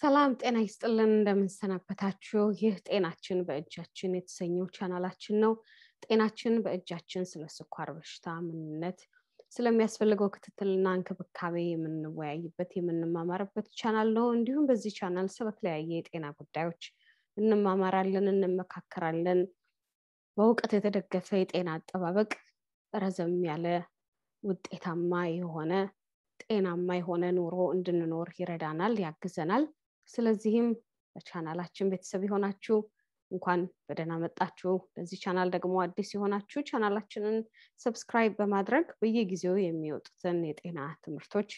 ሰላም ጤና ይስጥልን። እንደምንሰናበታችሁ ይህ ጤናችን በእጃችን የተሰኘው ቻናላችን ነው። ጤናችን በእጃችን ስለ ስኳር በሽታ ምንነት፣ ስለሚያስፈልገው ክትትልና እንክብካቤ የምንወያይበት የምንማማርበት ቻናል ነው። እንዲሁም በዚህ ቻናል ስለተለያየ የጤና ጉዳዮች እንማማራለን፣ እንመካከራለን። በእውቀት የተደገፈ የጤና አጠባበቅ ረዘም ያለ ውጤታማ የሆነ ጤናማ የሆነ ኑሮ እንድንኖር ይረዳናል፣ ያግዘናል። ስለዚህም በቻናላችን ቤተሰብ የሆናችሁ እንኳን በደህና መጣችሁ። ለዚህ ቻናል ደግሞ አዲስ የሆናችሁ ቻናላችንን ሰብስክራይብ በማድረግ በየጊዜው የሚወጡትን የጤና ትምህርቶች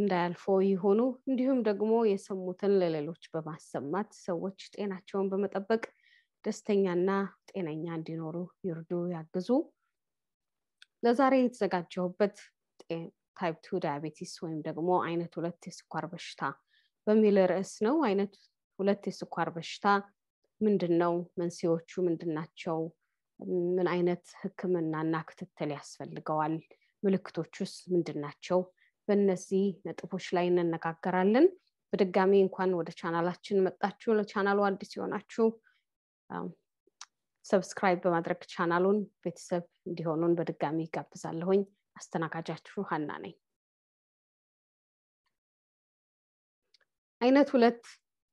እንዳያልፎ ይሆኑ፣ እንዲሁም ደግሞ የሰሙትን ለሌሎች በማሰማት ሰዎች ጤናቸውን በመጠበቅ ደስተኛና ጤነኛ እንዲኖሩ ይርዱ፣ ያግዙ። ለዛሬ የተዘጋጀሁበት ታይፕ ቱ ዳያቤቲስ ወይም ደግሞ አይነት ሁለት የስኳር በሽታ በሚል ርዕስ ነው። አይነት ሁለት የስኳር በሽታ ምንድን ነው? መንስኤዎቹ ምንድን ናቸው? ምን አይነት ህክምናና ክትትል ያስፈልገዋል? ምልክቶቹስ ምንድን ናቸው? በእነዚህ ነጥቦች ላይ እንነጋገራለን። በድጋሚ እንኳን ወደ ቻናላችን መጣችሁ። ለቻናሉ አዲስ የሆናችሁ ሰብስክራይብ በማድረግ ቻናሉን ቤተሰብ እንዲሆኑን በድጋሚ ይጋብዛለሁኝ። አስተናጋጃችሁ ሀና ነኝ። አይነት ሁለት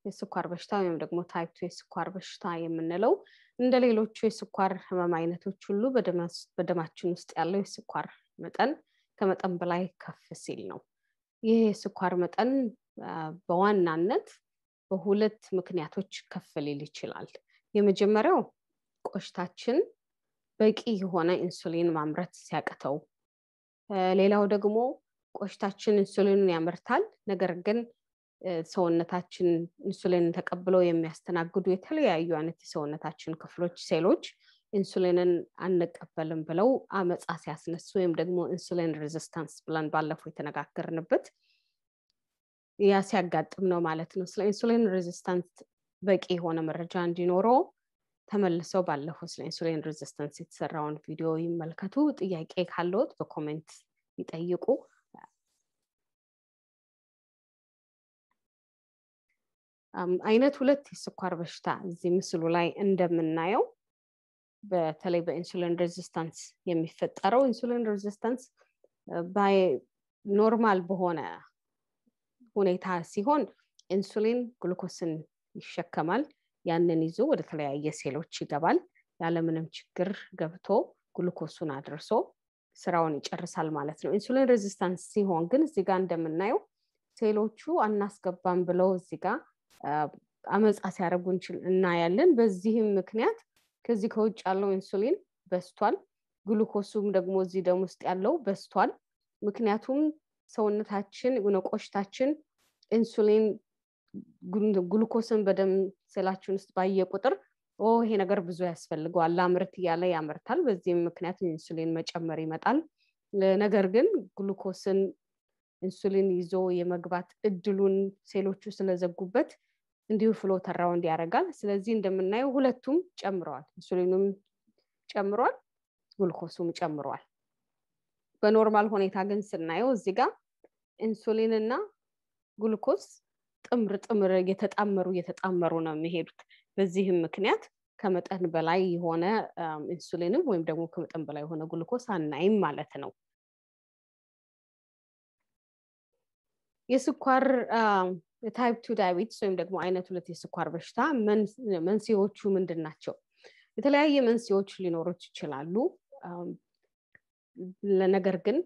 የስኳር በሽታ ወይም ደግሞ ታይፕ ቱ የስኳር በሽታ የምንለው እንደ ሌሎቹ የስኳር ህመም አይነቶች ሁሉ በደማችን ውስጥ ያለው የስኳር መጠን ከመጠን በላይ ከፍ ሲል ነው። ይህ የስኳር መጠን በዋናነት በሁለት ምክንያቶች ከፍ ሊል ይችላል። የመጀመሪያው ቆሽታችን በቂ የሆነ ኢንሱሊን ማምረት ሲያቅተው፣ ሌላው ደግሞ ቆሽታችን ኢንሱሊኑን ያመርታል፣ ነገር ግን ሰውነታችን ኢንሱሊንን ተቀብለው የሚያስተናግዱ የተለያዩ አይነት የሰውነታችን ክፍሎች ሴሎች ኢንሱሊንን አንቀበልም ብለው አመፃ ሲያስነሱ ወይም ደግሞ ኢንሱሊን ሬዚስታንስ ብለን ባለፈው የተነጋገርንበት ያ ሲያጋጥም ነው ማለት ነው። ስለ ኢንሱሊን ሬዚስታንስ በቂ የሆነ መረጃ እንዲኖረው ተመልሰው ባለፈው ስለ ኢንሱሊን ሬዚስታንስ የተሰራውን ቪዲዮ ይመልከቱ። ጥያቄ ካለዎት በኮሜንት ይጠይቁ። አይነት ሁለት የስኳር በሽታ እዚህ ምስሉ ላይ እንደምናየው በተለይ በኢንሱሊን ሬዚስታንስ የሚፈጠረው ኢንሱሊን ሬዚስታንስ ኖርማል በሆነ ሁኔታ ሲሆን ኢንሱሊን ግሉኮስን ይሸከማል። ያንን ይዞ ወደ ተለያየ ሴሎች ይገባል። ያለምንም ችግር ገብቶ ግሉኮሱን አድርሶ ስራውን ይጨርሳል ማለት ነው። ኢንሱሊን ሬዚስታንስ ሲሆን ግን እዚህ ጋር እንደምናየው ሴሎቹ አናስገባም ብለው እዚህ ጋር አመፃ ሲያደርጉ እናያለን። በዚህም ምክንያት ከዚህ ከውጭ ያለው ኢንሱሊን በስቷል፣ ግሉኮሱም ደግሞ እዚህ ደም ውስጥ ያለው በስቷል። ምክንያቱም ሰውነታችን ቆሽታችን ኢንሱሊን ግሉኮስን በደም ስላችን ውስጥ ባየ ቁጥር ይሄ ነገር ብዙ ያስፈልገዋል ላምርት እያለ ያመርታል። በዚህም ምክንያት ኢንሱሊን መጨመር ይመጣል። ነገር ግን ግሉኮስን ኢንሱሊን ይዞ የመግባት እድሉን ሴሎቹ ስለዘጉበት እንዲሁ ፍሎ ተራው ያደርጋል። ስለዚህ እንደምናየው ሁለቱም ጨምረዋል፣ ኢንሱሊኑም ጨምሯል፣ ጉልኮሱም ጨምሯል። በኖርማል ሁኔታ ግን ስናየው እዚህ ጋር ኢንሱሊን እና ጉልኮስ ጥምር ጥምር እየተጣመሩ እየተጣመሩ ነው የሚሄዱት። በዚህም ምክንያት ከመጠን በላይ የሆነ ኢንሱሊንም ወይም ደግሞ ከመጠን በላይ የሆነ ጉልኮስ አናይም ማለት ነው። የስኳር ታይፕ ቱ ዳያቤትስ ወይም ደግሞ አይነት ሁለት የስኳር በሽታ መንስኤዎቹ ምንድን ናቸው? የተለያየ መንስኤዎች ሊኖሩት ይችላሉ። ነገር ግን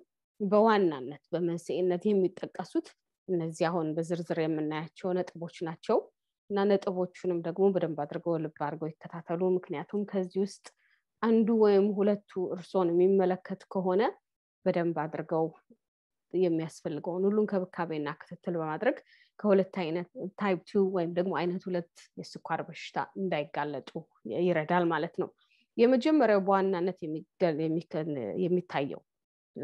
በዋናነት በመንስኤነት የሚጠቀሱት እነዚህ አሁን በዝርዝር የምናያቸው ነጥቦች ናቸው እና ነጥቦቹንም ደግሞ በደንብ አድርገው ልብ አድርገው ይከታተሉ። ምክንያቱም ከዚህ ውስጥ አንዱ ወይም ሁለቱ እርስን የሚመለከት ከሆነ በደንብ አድርገው የሚያስፈልገውን ሁሉ እንክብካቤና ክትትል በማድረግ ከሁለት አይነት ታይፕ ቱ ወይም ደግሞ አይነት ሁለት የስኳር በሽታ እንዳይጋለጡ ይረዳል ማለት ነው። የመጀመሪያው በዋናነት የሚታየው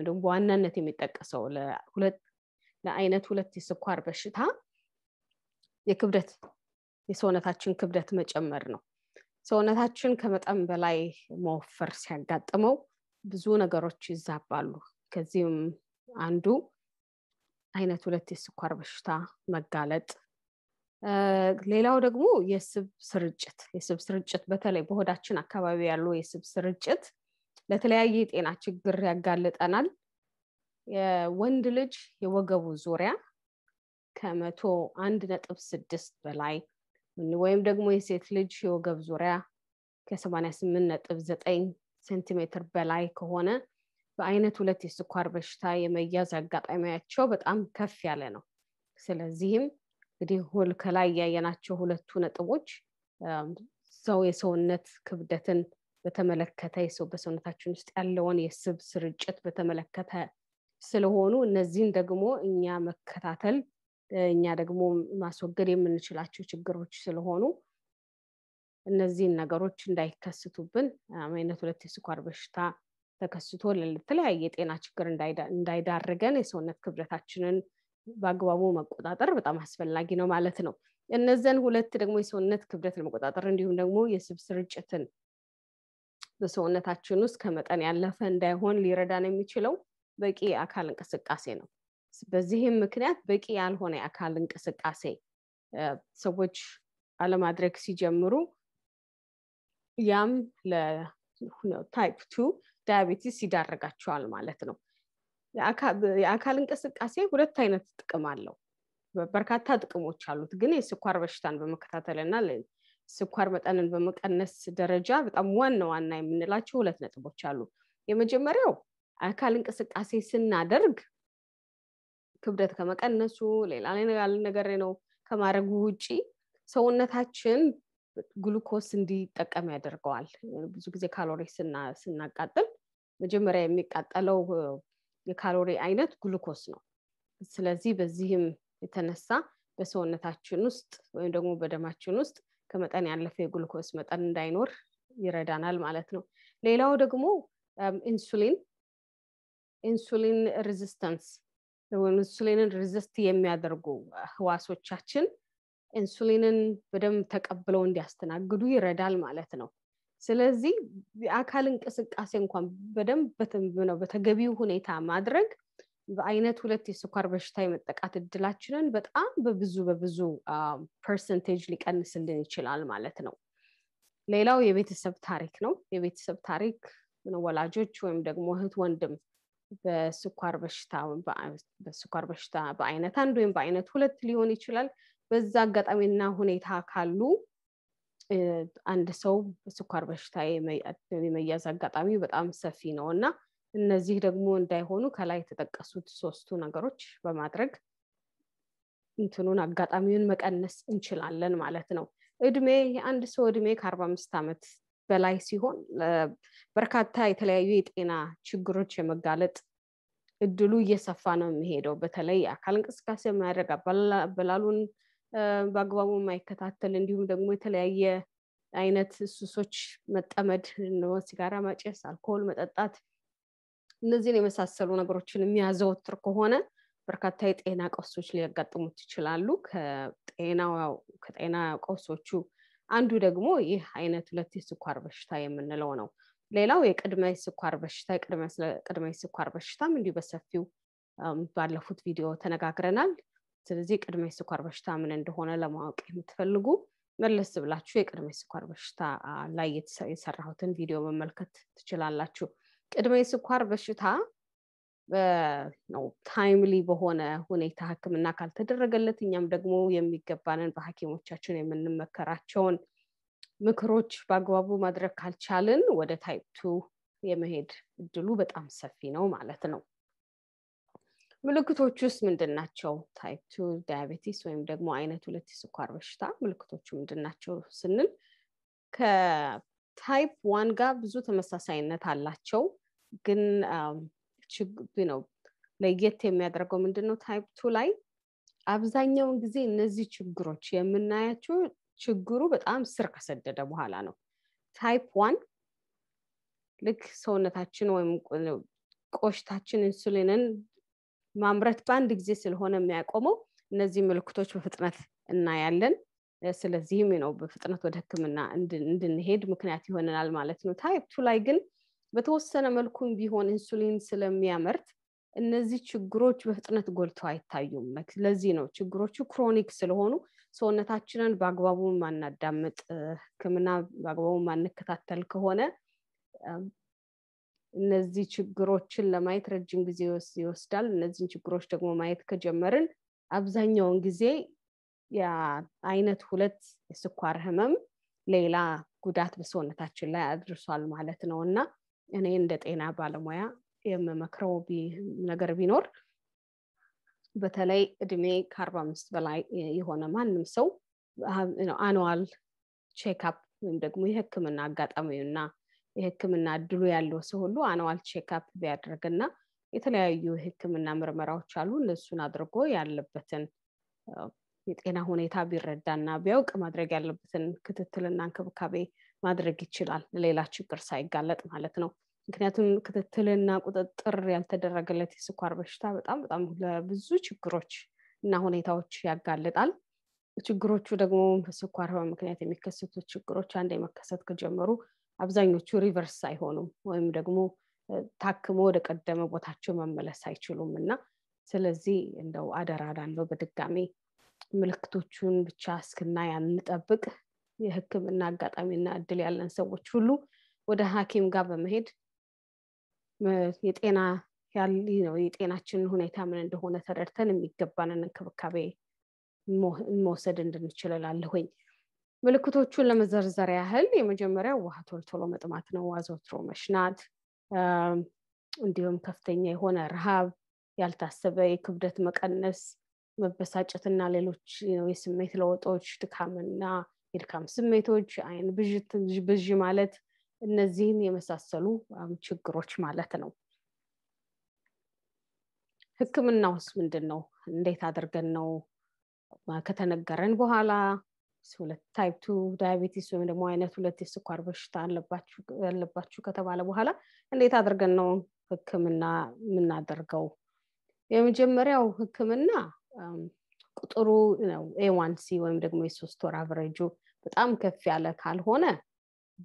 ደግሞ በዋናነት የሚጠቀሰው ለአይነት ሁለት የስኳር በሽታ የክብደት የሰውነታችን ክብደት መጨመር ነው። ሰውነታችን ከመጠን በላይ መወፈር ሲያጋጥመው ብዙ ነገሮች ይዛባሉ። ከዚህም አንዱ አይነት ሁለት የስኳር በሽታ መጋለጥ፣ ሌላው ደግሞ የስብ ስርጭት የስብ ስርጭት በተለይ በሆዳችን አካባቢ ያለው የስብ ስርጭት ለተለያየ የጤና ችግር ያጋልጠናል። የወንድ ልጅ የወገቡ ዙሪያ ከመቶ አንድ ነጥብ ስድስት በላይ ወይም ደግሞ የሴት ልጅ የወገብ ዙሪያ ከሰማንያ ስምንት ነጥብ ዘጠኝ ሴንቲሜትር በላይ ከሆነ በአይነት ሁለት የስኳር በሽታ የመያዝ አጋጣሚያቸው በጣም ከፍ ያለ ነው። ስለዚህም እንግዲህ ከላይ ያየናቸው ሁለቱ ነጥቦች ሰው የሰውነት ክብደትን በተመለከተ የሰው በሰውነታችን ውስጥ ያለውን የስብ ስርጭት በተመለከተ ስለሆኑ እነዚህን ደግሞ እኛ መከታተል እኛ ደግሞ ማስወገድ የምንችላቸው ችግሮች ስለሆኑ እነዚህን ነገሮች እንዳይከሰቱብን አይነት ሁለት የስኳር በሽታ ተከስቶ ለተለያየ የጤና ችግር እንዳይዳርገን የሰውነት ክብደታችንን በአግባቡ መቆጣጠር በጣም አስፈላጊ ነው ማለት ነው። እነዚን ሁለት ደግሞ የሰውነት ክብደት ለመቆጣጠር እንዲሁም ደግሞ የስብ ስርጭትን በሰውነታችን ውስጥ ከመጠን ያለፈ እንዳይሆን ሊረዳን የሚችለው በቂ የአካል እንቅስቃሴ ነው። በዚህም ምክንያት በቂ ያልሆነ የአካል እንቅስቃሴ ሰዎች አለማድረግ ሲጀምሩ ያም ለታይፕ ቱ ዳያቤቲስ ይዳረጋቸዋል ማለት ነው። የአካል እንቅስቃሴ ሁለት አይነት ጥቅም አለው። በርካታ ጥቅሞች አሉት፣ ግን የስኳር በሽታን በመከታተልና ስኳር መጠንን በመቀነስ ደረጃ በጣም ዋና ዋና የምንላቸው ሁለት ነጥቦች አሉ። የመጀመሪያው አካል እንቅስቃሴ ስናደርግ ክብደት ከመቀነሱ ሌላ ነገር ነው ከማድረጉ ውጪ ሰውነታችን ግሉኮስ እንዲጠቀም ያደርገዋል። ብዙ ጊዜ ካሎሪ ስናቃጥል መጀመሪያ የሚቃጠለው የካሎሪ አይነት ግሉኮስ ነው። ስለዚህ በዚህም የተነሳ በሰውነታችን ውስጥ ወይም ደግሞ በደማችን ውስጥ ከመጠን ያለፈ የግሉኮስ መጠን እንዳይኖር ይረዳናል ማለት ነው። ሌላው ደግሞ ኢንሱሊን ኢንሱሊን ሬዚስተንስ ኢንሱሊንን ሪዚስት የሚያደርጉ ህዋሶቻችን ኢንሱሊንን በደንብ ተቀብለው እንዲያስተናግዱ ይረዳል ማለት ነው። ስለዚህ የአካል እንቅስቃሴ እንኳን በደንብ ነው በተገቢው ሁኔታ ማድረግ በአይነት ሁለት የስኳር በሽታ የመጠቃት እድላችንን በጣም በብዙ በብዙ ፐርሰንቴጅ ሊቀንስልን ይችላል ማለት ነው። ሌላው የቤተሰብ ታሪክ ነው። የቤተሰብ ታሪክ ወላጆች ወይም ደግሞ እህት ወንድም በስኳር በሽታ በስኳር በሽታ በአይነት አንድ ወይም በአይነት ሁለት ሊሆን ይችላል። በዛ አጋጣሚና ሁኔታ ካሉ አንድ ሰው ስኳር በሽታ የመያዝ አጋጣሚ በጣም ሰፊ ነው እና እነዚህ ደግሞ እንዳይሆኑ ከላይ የተጠቀሱት ሶስቱ ነገሮች በማድረግ እንትኑን አጋጣሚውን መቀነስ እንችላለን ማለት ነው። እድሜ የአንድ ሰው እድሜ ከአርባ አምስት ዓመት በላይ ሲሆን በርካታ የተለያዩ የጤና ችግሮች የመጋለጥ እድሉ እየሰፋ ነው የሚሄደው። በተለይ የአካል እንቅስቃሴ ማድረግ አበላሉን በአግባቡ የማይከታተል እንዲሁም ደግሞ የተለያየ አይነት ሱሶች መጠመድ፣ ሲጋራ ማጨስ፣ አልኮል መጠጣት እነዚህን የመሳሰሉ ነገሮችን የሚያዘወትር ከሆነ በርካታ የጤና ቀውሶች ሊያጋጥሙት ይችላሉ። ከጤና ቀውሶቹ አንዱ ደግሞ ይህ አይነት ሁለት የስኳር በሽታ የምንለው ነው። ሌላው የቅድመ ስኳር በሽታ ቅድመ ስኳር በሽታም እንዲሁ በሰፊው ባለፉት ቪዲዮ ተነጋግረናል። ስለዚህ የቅድመ ስኳር በሽታ ምን እንደሆነ ለማወቅ የምትፈልጉ መለስ ብላችሁ የቅድመ ስኳር በሽታ ላይ የሰራሁትን ቪዲዮ መመልከት ትችላላችሁ። ቅድመ ስኳር በሽታ ታይምሊ በሆነ ሁኔታ ህክምና ካልተደረገለት እኛም ደግሞ የሚገባንን በሀኪሞቻችን የምንመከራቸውን ምክሮች በአግባቡ ማድረግ ካልቻልን ወደ ታይፕ ቱ የመሄድ እድሉ በጣም ሰፊ ነው ማለት ነው። ምልክቶች ውስጥ ምንድን ናቸው? ታይፕ ቱ ዳያቤቲስ ወይም ደግሞ አይነት ሁለት የስኳር በሽታ ምልክቶቹ ምንድን ናቸው ስንል ከታይፕ ዋን ጋር ብዙ ተመሳሳይነት አላቸው፣ ግን ነው ለየት የሚያደርገው ምንድን ነው? ታይፕ ቱ ላይ አብዛኛውን ጊዜ እነዚህ ችግሮች የምናያቸው ችግሩ በጣም ስር ከሰደደ በኋላ ነው። ታይፕ ዋን ልክ ሰውነታችን ወይም ቆሽታችን ኢንሱሊንን ማምረት በአንድ ጊዜ ስለሆነ የሚያቆመው እነዚህ ምልክቶች በፍጥነት እናያለን። ስለዚህም ነው በፍጥነት ወደ ህክምና እንድንሄድ ምክንያት ይሆነናል ማለት ነው። ታይፕ ቱ ላይ ግን በተወሰነ መልኩም ቢሆን ኢንሱሊን ስለሚያመርት እነዚህ ችግሮች በፍጥነት ጎልተው አይታዩም። ለዚህ ነው ችግሮቹ ክሮኒክ ስለሆኑ ሰውነታችንን በአግባቡ ማናዳምጥ፣ ህክምና በአግባቡ ማንከታተል ከሆነ እነዚህ ችግሮችን ለማየት ረጅም ጊዜ ይወስዳል። እነዚህን ችግሮች ደግሞ ማየት ከጀመርን አብዛኛውን ጊዜ የአይነት ሁለት የስኳር ህመም ሌላ ጉዳት በሰውነታችን ላይ አድርሷል ማለት ነው እና እኔ እንደ ጤና ባለሙያ የምመክረው ነገር ቢኖር በተለይ እድሜ ከአርባ አምስት በላይ የሆነ ማንም ሰው አኑዋል ቼክፕ ወይም ደግሞ የህክምና አጋጣሚና የህክምና እድሉ ያለው ሰው ሁሉ አናዋል ቼክአፕ ቢያደርግና የተለያዩ ህክምና ምርመራዎች አሉ እነሱን አድርጎ ያለበትን የጤና ሁኔታ ቢረዳና ቢያውቅ ማድረግ ያለበትን ክትትልና እንክብካቤ ማድረግ ይችላል ሌላ ችግር ሳይጋለጥ ማለት ነው ምክንያቱም ክትትልና ቁጥጥር ያልተደረገለት የስኳር በሽታ በጣም በጣም ለብዙ ችግሮች እና ሁኔታዎች ያጋልጣል ችግሮቹ ደግሞ በስኳር ምክንያት የሚከሰቱ ችግሮች አንድ መከሰት ከጀመሩ አብዛኞቹ ሪቨርስ አይሆኑም ወይም ደግሞ ታክሞ ወደ ቀደመ ቦታቸው መመለስ አይችሉም እና ስለዚህ እንደው አደራ ላለው በድጋሜ ምልክቶቹን ብቻ እስክና ያንጠብቅ የህክምና አጋጣሚና እድል ያለን ሰዎች ሁሉ ወደ ሀኪም ጋር በመሄድ የጤና ነው የጤናችንን ሁኔታ ምን እንደሆነ ተረድተን የሚገባንን እንክብካቤ መውሰድ እንድንችል እላለሁኝ። ምልክቶቹን ለመዘርዘር ያህል የመጀመሪያ ውሃ ቶልቶሎ መጥማት ነው፣ አዘውትሮ መሽናት፣ እንዲሁም ከፍተኛ የሆነ ረሃብ፣ ያልታሰበ የክብደት መቀነስ፣ መበሳጨትና ሌሎች የስሜት ለውጦች፣ ድካምና የድካም ስሜቶች፣ አይን ብዥ ማለት፣ እነዚህን የመሳሰሉ ችግሮች ማለት ነው። ህክምናውስ ምንድን ነው? እንዴት አድርገን ነው ከተነገረን በኋላ ሁለት ታይፕ ቱ ዳያቤቲስ ወይም ደግሞ አይነት ሁለት የስኳር በሽታ ያለባችሁ ከተባለ በኋላ እንዴት አድርገን ነው ህክምና የምናደርገው? የመጀመሪያው ህክምና ቁጥሩ ነው ኤዋንሲ ወይም ደግሞ የሶስት ወር አቨሬጁ በጣም ከፍ ያለ ካልሆነ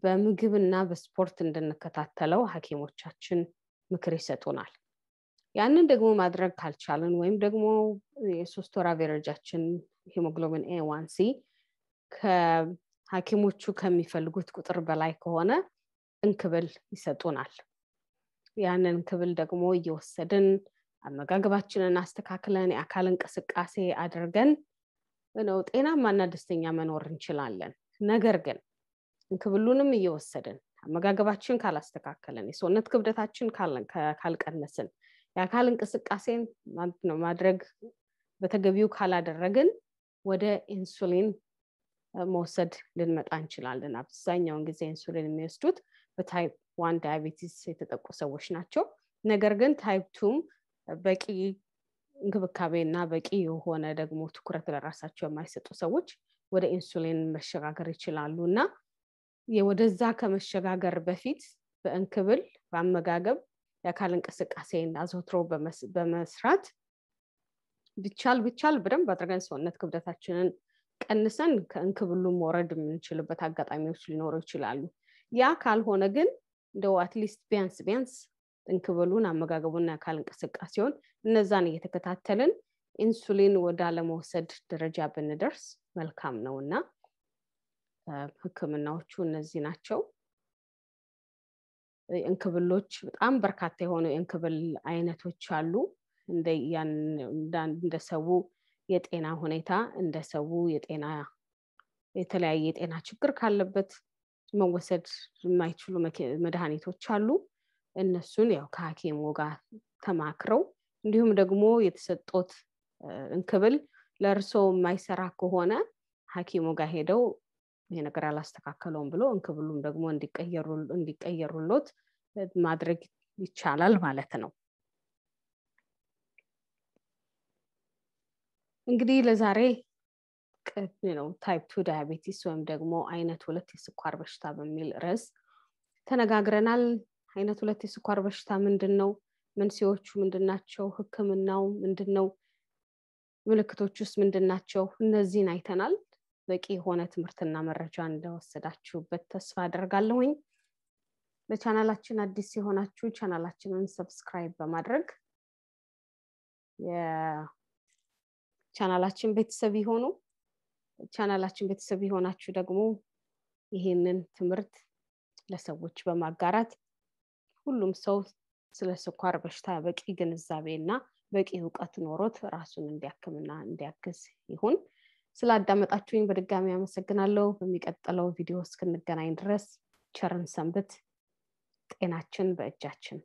በምግብና በስፖርት እንድንከታተለው ሀኪሞቻችን ምክር ይሰጡናል። ያንን ደግሞ ማድረግ ካልቻለን ወይም ደግሞ የሶስት ወር አቬሬጃችን ሂሞግሎቢን ኤዋንሲ ከሐኪሞቹ ከሚፈልጉት ቁጥር በላይ ከሆነ እንክብል ይሰጡናል። ያንን እንክብል ደግሞ እየወሰድን አመጋገባችንን አስተካክለን የአካል እንቅስቃሴ አድርገን ነው ጤናማና ደስተኛ መኖር እንችላለን። ነገር ግን እንክብሉንም እየወሰድን አመጋገባችን ካላስተካከልን፣ የሰውነት ክብደታችን ካልቀነስን፣ የአካል እንቅስቃሴን ማድረግ በተገቢው ካላደረግን ወደ ኢንሱሊን መውሰድ ልንመጣ እንችላለን። አብዛኛውን ጊዜ ኢንሱሊን የሚወስዱት በታይፕ ዋን ዳያቤቲስ የተጠቁ ሰዎች ናቸው። ነገር ግን ታይፕ ቱም በቂ እንክብካቤ እና በቂ የሆነ ደግሞ ትኩረት ለራሳቸው የማይሰጡ ሰዎች ወደ ኢንሱሊን መሸጋገር ይችላሉ እና ወደዛ ከመሸጋገር በፊት በእንክብል፣ በአመጋገብ፣ የአካል እንቅስቃሴን አዘውትሮ በመስራት ብቻል ብቻል በደንብ አድርገን ሰውነት ክብደታችንን ቀንሰን ከእንክብሉ መውረድ የምንችልበት አጋጣሚዎች ሊኖሩ ይችላሉ። ያ ካልሆነ ግን እንደው አትሊስት ቢያንስ ቢያንስ እንክብሉን፣ አመጋገቡን የአካል እንቅስቃሴውን እነዛን እየተከታተልን ኢንሱሊን ወደ አለመውሰድ ደረጃ ብንደርስ መልካም ነው እና ህክምናዎቹ እነዚህ ናቸው። እንክብሎች በጣም በርካታ የሆኑ የእንክብል አይነቶች አሉ። እንደ ሰው የጤና ሁኔታ እንደ ሰው የጤና የተለያየ የጤና ችግር ካለበት መወሰድ የማይችሉ መድኃኒቶች አሉ። እነሱን ያው ከሀኪሙ ጋር ተማክረው እንዲሁም ደግሞ የተሰጦት እንክብል ለእርሶ የማይሰራ ከሆነ ሀኪሙ ጋር ሄደው ይሄ ነገር አላስተካከለውም ብሎ እንክብሉም ደግሞ እንዲቀየሩሎት ማድረግ ይቻላል ማለት ነው። እንግዲህ ለዛሬ ነው ታይፕ ቱ ዳያቤቲስ ወይም ደግሞ አይነት ሁለት የስኳር በሽታ በሚል ርዕስ ተነጋግረናል። አይነት ሁለት የስኳር በሽታ ምንድን ነው? መንስኤዎቹ ምንድናቸው? ህክምናው ምንድን ነው? ምልክቶች ውስጥ ምንድን ናቸው? እነዚህን አይተናል። በቂ የሆነ ትምህርትና መረጃ እንደወሰዳችሁበት ተስፋ አደርጋለሁኝ። ለቻናላችን አዲስ የሆናችሁ ቻናላችንን ሰብስክራይብ በማድረግ ቻናላችን ቤተሰብ ይሆኑ። ቻናላችን ቤተሰብ የሆናችሁ ደግሞ ይህንን ትምህርት ለሰዎች በማጋራት ሁሉም ሰው ስለ ስኳር በሽታ በቂ ግንዛቤ እና በቂ እውቀት ኖሮት ራሱን እንዲያክምና እንዲያግዝ ይሁን። ስላዳመጣችሁኝ በድጋሚ አመሰግናለሁ። በሚቀጥለው ቪዲዮ እስክንገናኝ ድረስ ቸርን ሰንብት። ጤናችን በእጃችን